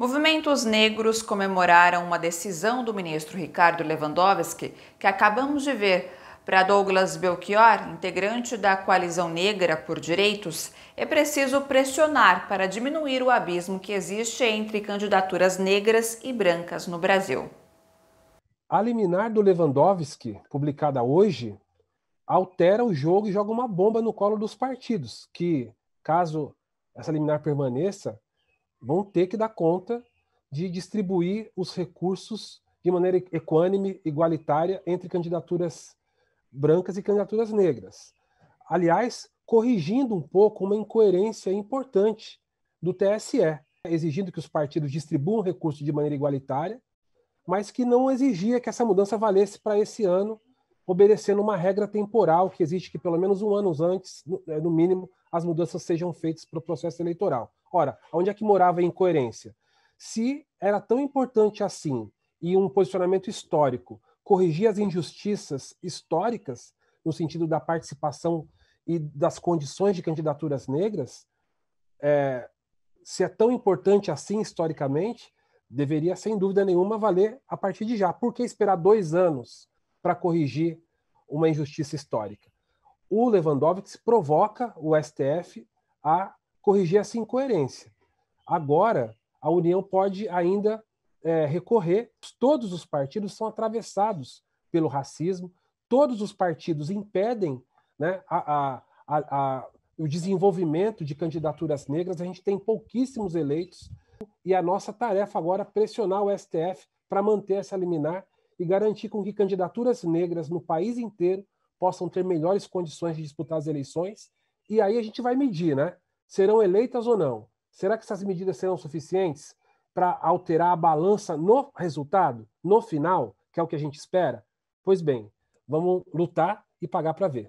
Movimentos negros comemoraram uma decisão do ministro Ricardo Lewandowski, que acabamos de ver. Para Douglas Belchior, integrante da Coalizão Negra por Direitos, é preciso pressionar para diminuir o abismo que existe entre candidaturas negras e brancas no Brasil. A liminar do Lewandowski, publicada hoje, altera o jogo e joga uma bomba no colo dos partidos, que, caso essa liminar permaneça, vão ter que dar conta de distribuir os recursos de maneira equânime, igualitária, entre candidaturas brancas e candidaturas negras. Aliás, corrigindo um pouco uma incoerência importante do TSE, exigindo que os partidos distribuam recursos de maneira igualitária, mas que não exigia que essa mudança valesse para esse ano, obedecendo uma regra temporal que existe que pelo menos um ano antes, no é, mínimo, as mudanças sejam feitas para o processo eleitoral. Ora, onde é que morava a incoerência? Se era tão importante assim e um posicionamento histórico corrigir as injustiças históricas, no sentido da participação e das condições de candidaturas negras, é, se é tão importante assim historicamente, deveria, sem dúvida nenhuma, valer a partir de já. Por que esperar dois anos para corrigir uma injustiça histórica? o Lewandowski provoca o STF a corrigir essa incoerência. Agora, a União pode ainda é, recorrer. Todos os partidos são atravessados pelo racismo, todos os partidos impedem né, a, a, a, o desenvolvimento de candidaturas negras. A gente tem pouquíssimos eleitos e a nossa tarefa agora é pressionar o STF para manter essa liminar e garantir com que candidaturas negras no país inteiro possam ter melhores condições de disputar as eleições. E aí a gente vai medir, né? Serão eleitas ou não? Será que essas medidas serão suficientes para alterar a balança no resultado, no final, que é o que a gente espera? Pois bem, vamos lutar e pagar para ver.